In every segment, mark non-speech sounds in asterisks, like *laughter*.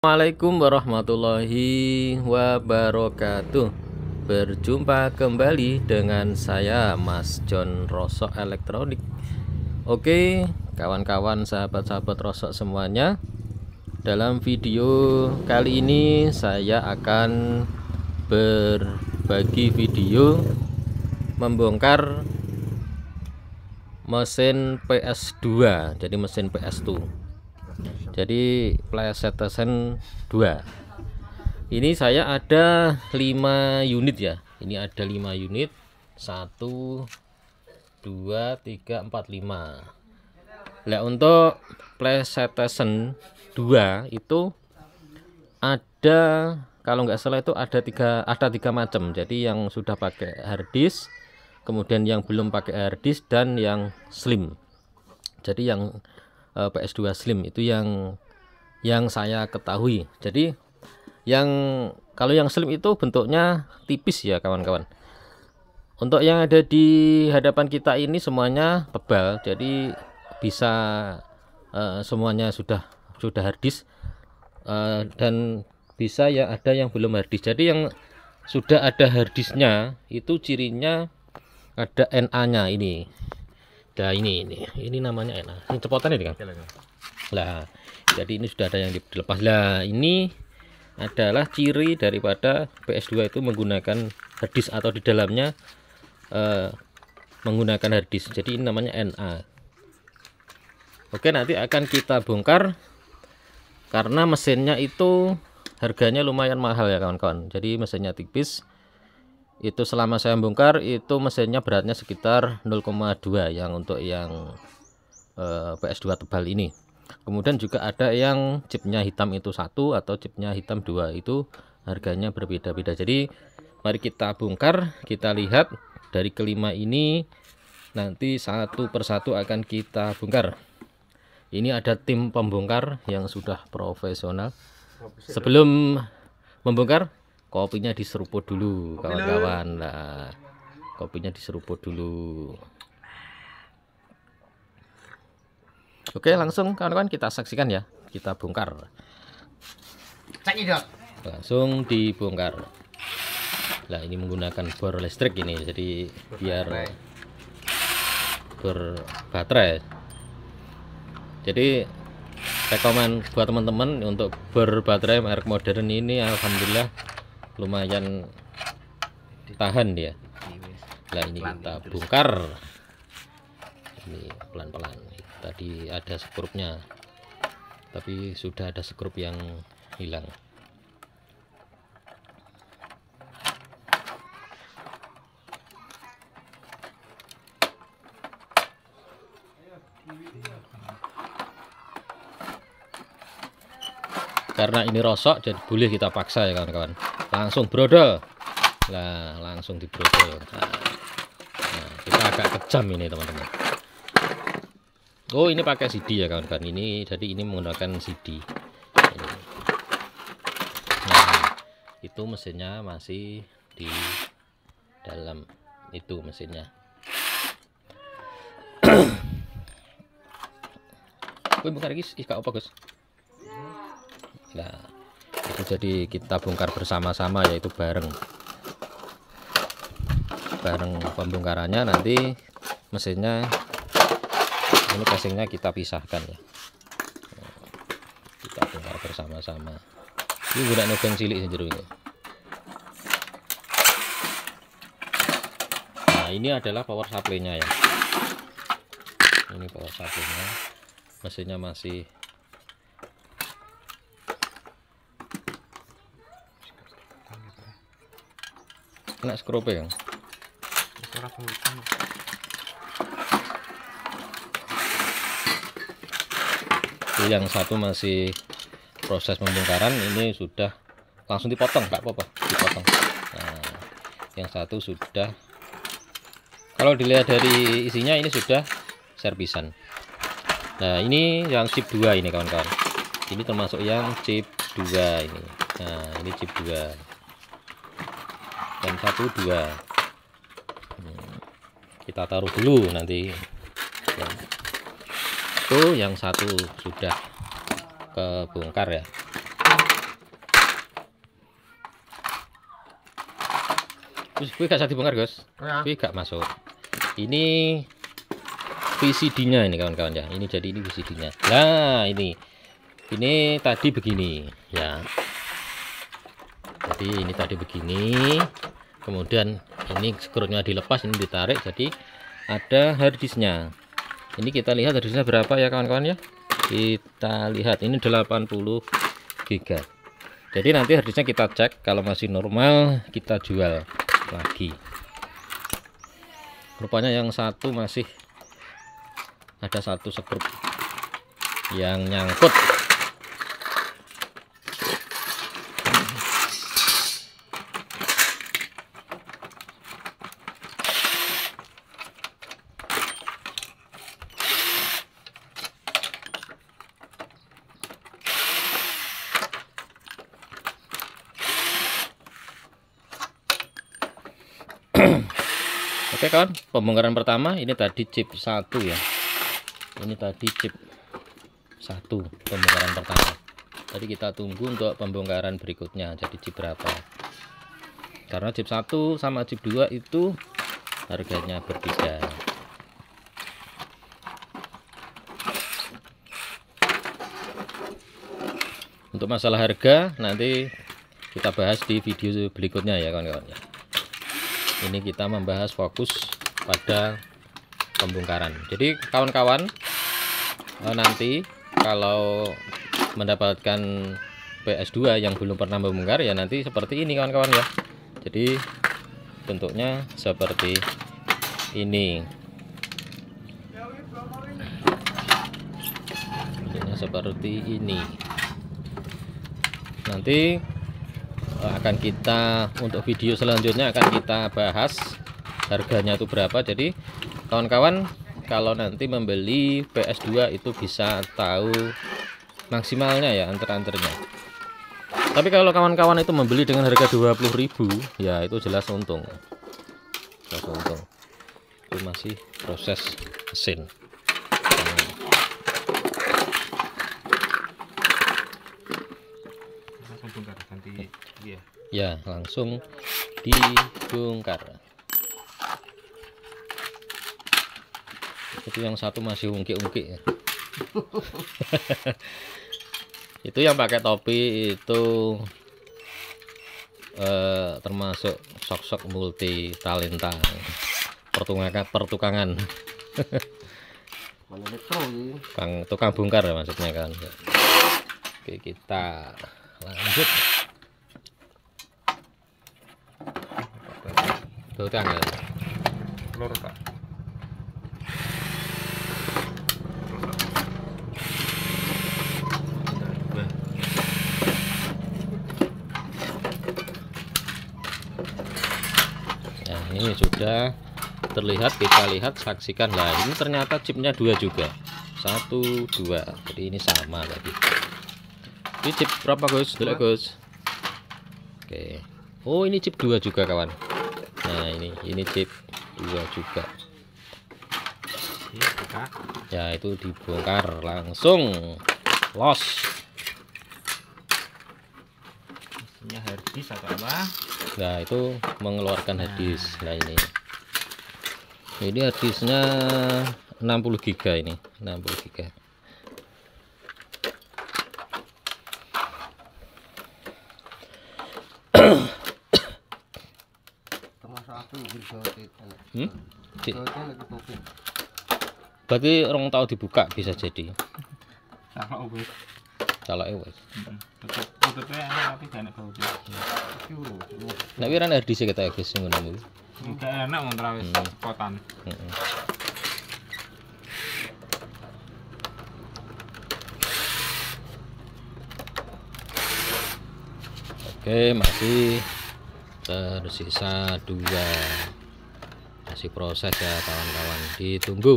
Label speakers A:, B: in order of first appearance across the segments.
A: Assalamualaikum warahmatullahi wabarakatuh Berjumpa kembali dengan saya Mas John Rosok Elektronik Oke kawan-kawan sahabat-sahabat Rosok semuanya Dalam video kali ini saya akan berbagi video Membongkar mesin PS2 Jadi mesin PS2 jadi plesetesen 2 ini saya ada 5 unit ya ini ada 5 unit 1 2 3 4 5 nah untuk plesetesen 2 itu ada kalau nggak salah itu ada tiga ada tiga macam jadi yang sudah pakai harddisk kemudian yang belum pakai harddisk dan yang slim jadi yang Eh, PS2 Slim itu yang yang saya ketahui. Jadi yang kalau yang slim itu bentuknya tipis ya kawan-kawan. Untuk yang ada di hadapan kita ini semuanya tebal, jadi bisa uh, semuanya sudah sudah harddisk uh, dan bisa ya ada yang belum harddisk. Jadi yang sudah ada harddisknya itu cirinya ada NA-nya ini ada ini ini ini namanya enak. Ini cepotan ini kan. Lah jadi ini sudah ada yang dilepas. Lah ini adalah ciri daripada PS2 itu menggunakan harddisk atau di dalamnya uh, menggunakan harddisk Jadi ini namanya NA. Oke nanti akan kita bongkar karena mesinnya itu harganya lumayan mahal ya kawan-kawan. Jadi mesinnya tipis itu selama saya bongkar itu mesinnya beratnya sekitar 0,2 yang untuk yang eh, PS2 tebal ini kemudian juga ada yang chipnya hitam itu satu atau chipnya hitam dua itu harganya berbeda-beda jadi mari kita bongkar kita lihat dari kelima ini nanti satu persatu akan kita bongkar ini ada tim pembongkar yang sudah profesional sebelum membongkar kopinya diseruput dulu kawan-kawan lah kopinya diseruput dulu oke langsung kawan-kawan kita saksikan ya kita bongkar langsung dibongkar lah ini menggunakan bor listrik ini jadi biar berbaterai jadi rekomen buat teman-teman untuk berbaterai merek modern ini Alhamdulillah lumayan tahan dia nah ini kita bongkar ini pelan-pelan tadi ada skrupnya tapi sudah ada skrup yang hilang karena ini rosok jadi boleh kita paksa ya kawan-kawan langsung brodol lah langsung di brodol nah, kita agak kejam ini teman-teman Oh ini pakai CD ya kawan-kawan ini jadi ini menggunakan CD nah itu mesinnya masih di dalam itu mesinnya Wih, bukan lagi, ih, kak, apa, Gus? Nah, jadi kita bongkar bersama-sama yaitu bareng bareng pembongkarannya nanti mesinnya ini casingnya kita pisahkan ya kita bongkar bersama-sama ini gunakan pensil cilik jeruknya nah ini adalah power supply nya ya ini power supply nya mesinnya masih kena skrope kan itu yang satu masih proses pembongkaran ini sudah langsung dipotong Pak apa-apa dipotong nah, yang satu sudah kalau dilihat dari isinya ini sudah servisan nah ini yang chip 2 ini kawan-kawan ini termasuk yang chip 2 ini nah ini chip 2 dan satu dua hmm. kita taruh dulu nanti itu yang satu sudah kebongkar ya gue gak usah dibongkar guys gue ya. gak masuk ini VCD nya ini kawan-kawan ya ini jadi ini VCD nya nah ini ini tadi begini ya jadi ini tadi begini kemudian ini skrutnya dilepas ini ditarik jadi ada harddisknya ini kita lihat harddisknya berapa ya kawan-kawan ya kita lihat ini 80 GB jadi nanti harddisknya kita cek kalau masih normal kita jual lagi rupanya yang satu masih ada satu sekrup yang nyangkut Oke kawan, pembongkaran pertama ini tadi chip satu ya. Ini tadi chip satu pembongkaran pertama. Tadi kita tunggu untuk pembongkaran berikutnya. Jadi chip berapa? Karena chip satu sama chip dua itu harganya berbeda. Untuk masalah harga nanti kita bahas di video berikutnya ya kawan-kawan ya ini kita membahas fokus pada pembongkaran jadi kawan-kawan eh, nanti kalau mendapatkan PS2 yang belum pernah membongkar ya nanti seperti ini kawan-kawan ya jadi bentuknya seperti ini bentuknya seperti ini nanti Eh, akan kita untuk video selanjutnya akan kita bahas harganya itu berapa jadi kawan-kawan kalau nanti membeli PS2 itu bisa tahu maksimalnya ya antar-antarnya tapi kalau kawan-kawan itu membeli dengan harga 20.000 ya itu jelas untung jelas untung itu masih proses mesin yeah. ya langsung dibongkar itu yang satu masih ungkit-ungkit ya *laughs* itu yang pakai topi itu eh, termasuk sok-sok multi talenta pertukangan pertukangan Kang tukang bongkar ya maksudnya kan oke kita lanjut Tuh tanggal. Ya? Lur, Pak. Ya, ini sudah terlihat kita lihat saksikan lah ini ternyata chipnya dua juga satu dua jadi ini sama tadi ini chip berapa Gus? Dua Gus. Oke. Oh, ini chip dua juga kawan nah ini ini chip dua juga ya itu dibongkar langsung los isinya harddisk atau apa nah itu mengeluarkan harddisk nah. nah ini ini harddisknya 60 giga ini 60 giga Hmm? Di... Berarti orang tahu dibuka bisa jadi. Salah wis. Salah e wis. Hmm. Tutup tutupe tapi gak bau dia. Nek wiran kita guys yang kuwi. Enggak hmm, enak mau terawih kotan. Oke, masih tersisa dua masih proses ya kawan-kawan ditunggu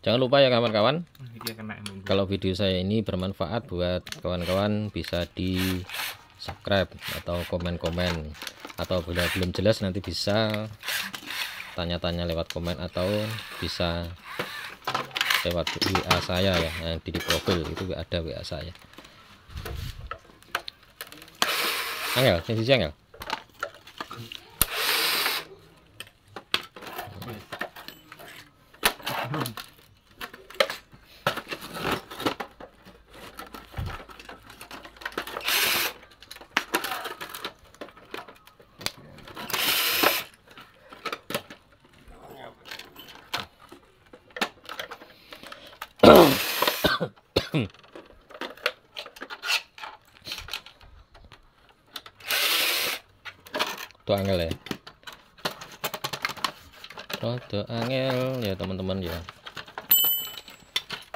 A: jangan lupa ya kawan-kawan kalau video saya ini bermanfaat buat kawan-kawan bisa di subscribe atau komen-komen atau bila belum jelas nanti bisa tanya-tanya lewat komen atau bisa lewat WA saya ya yang di profil itu ada WA saya Angel, sensi Angel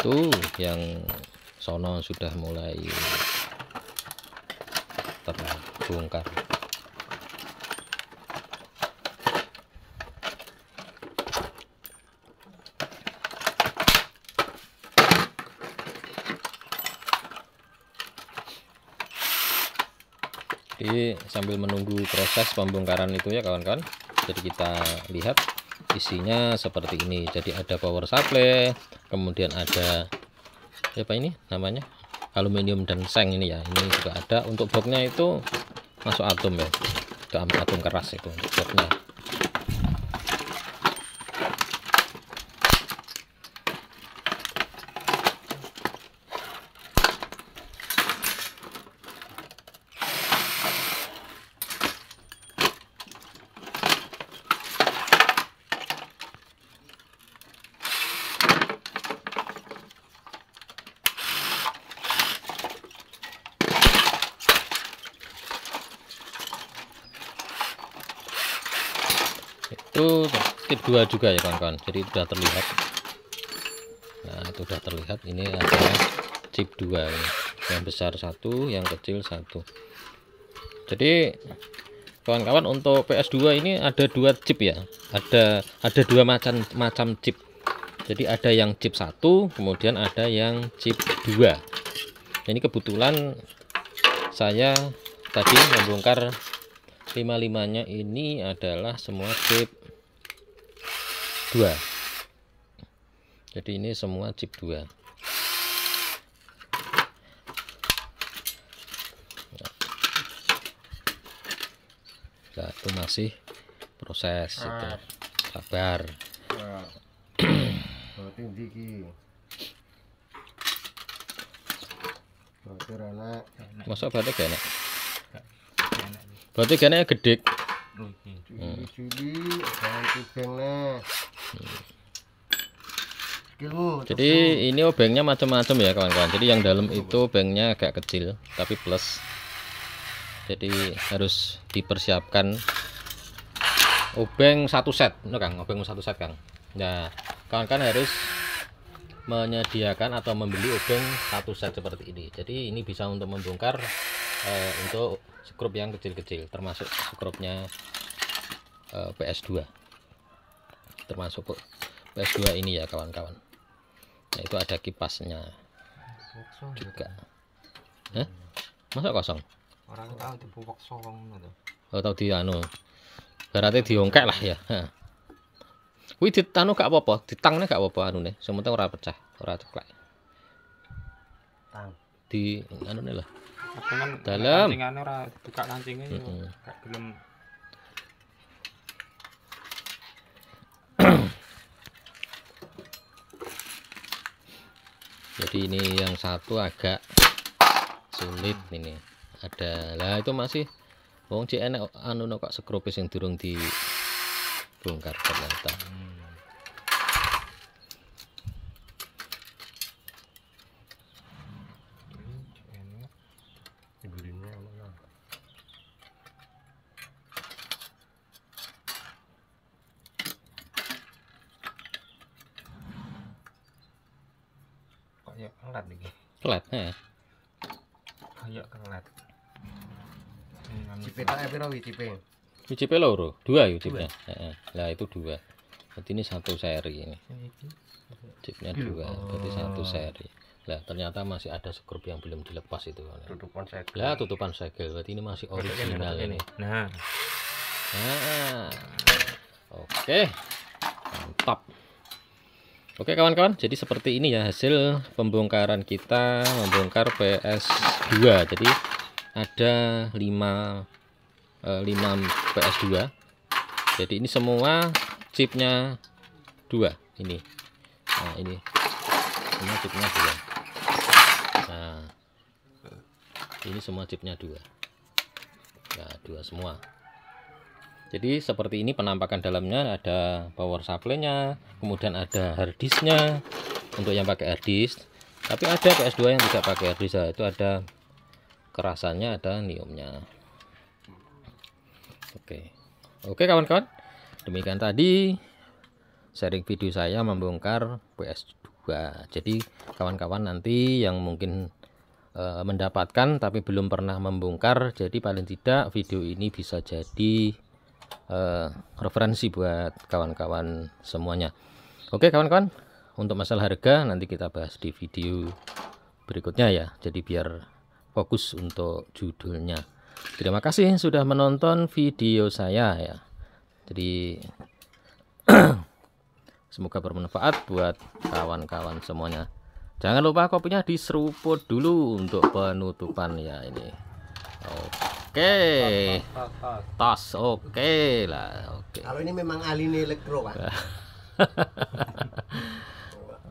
A: itu yang sono sudah mulai terbongkar jadi sambil menunggu proses pembongkaran itu ya kawan-kawan jadi kita lihat isinya seperti ini jadi ada power supply kemudian ada apa ini namanya aluminium dan seng ini ya ini juga ada untuk boxnya itu masuk atom ya ke atom keras itu boxnya itu tip 2 juga ya kawan-kawan jadi sudah terlihat nah itu sudah terlihat ini adalah chip 2 yang besar satu yang kecil satu jadi kawan-kawan untuk PS2 ini ada dua chip ya ada ada dua macam macam chip jadi ada yang chip satu kemudian ada yang chip 2 ini kebetulan saya tadi membongkar lima limanya ini adalah semua chip 2 jadi ini semua chip 2 nah, itu masih proses ah. itu sabar ah. Masa batik gak enak? Batik gak enak gede. Hmm. Jadi ini obengnya macam-macam ya kawan-kawan. Jadi yang dalam itu obengnya agak kecil tapi plus. Jadi harus dipersiapkan obeng satu set, no, Kang. Obeng satu set, Kang. Nah, kawan-kawan harus menyediakan atau membeli obeng satu set seperti ini. Jadi ini bisa untuk membongkar eh, untuk skrup yang kecil-kecil, termasuk skrupnya eh, PS2 termasuk PS2 ini ya kawan-kawan nah itu ada kipasnya juga Hah? masa kosong orang tahu di bubuk oh, di anu berarti diongkek lah ya Wih, ditanu gak apa-apa, ditangnya gak apa-apa anu nih, sementara ora pecah, ora ceklek. Di anu nih lah. Kan Dalam. Kancingane ora buka kancingnya, gak gelem jadi ini yang satu agak sulit ini ada lah itu masih wong cek enek anu kok sekrupis yang durung dibongkar ternyata hmm. kayak kelet kan cipe tak piro wi cipe loro, dua ya cipet. Heeh. Lah itu dua. Berarti ini satu seri ini. Chipnya iya. dua, oh. berarti satu seri. Lah ternyata masih ada skrup yang belum dilepas itu. Tutupan segel. Lah tutupan segel, berarti ini masih original ini. Nah. Nah. Oke. Mantap. Oke kawan-kawan, jadi seperti ini ya hasil pembongkaran kita membongkar PS2. Jadi ada 5 5 PS2. Jadi ini semua chipnya 2 ini. Nah, ini. Ini chipnya 2. Nah. Ini semua chipnya 2. Ya, 2 semua. Nah, jadi seperti ini penampakan dalamnya ada power supply-nya kemudian ada hard disk-nya untuk yang pakai hard disk tapi ada PS2 yang tidak pakai hard disk itu ada kerasannya ada niumnya oke oke kawan-kawan demikian tadi sharing video saya membongkar PS2 jadi kawan-kawan nanti yang mungkin eh, mendapatkan tapi belum pernah membongkar jadi paling tidak video ini bisa jadi uh, referensi buat kawan-kawan semuanya oke kawan-kawan untuk masalah harga nanti kita bahas di video berikutnya ya jadi biar fokus untuk judulnya terima kasih sudah menonton video saya ya jadi *clears throat* semoga bermanfaat buat kawan-kawan semuanya jangan lupa kopinya diseruput dulu untuk penutupan ya ini oke oke tas oke lah oke kalau ini memang aline elektro pak *laughs*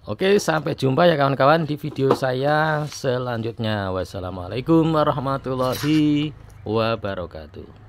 A: Oke, sampai jumpa ya kawan-kawan di video saya selanjutnya. Wassalamualaikum warahmatullahi wabarakatuh.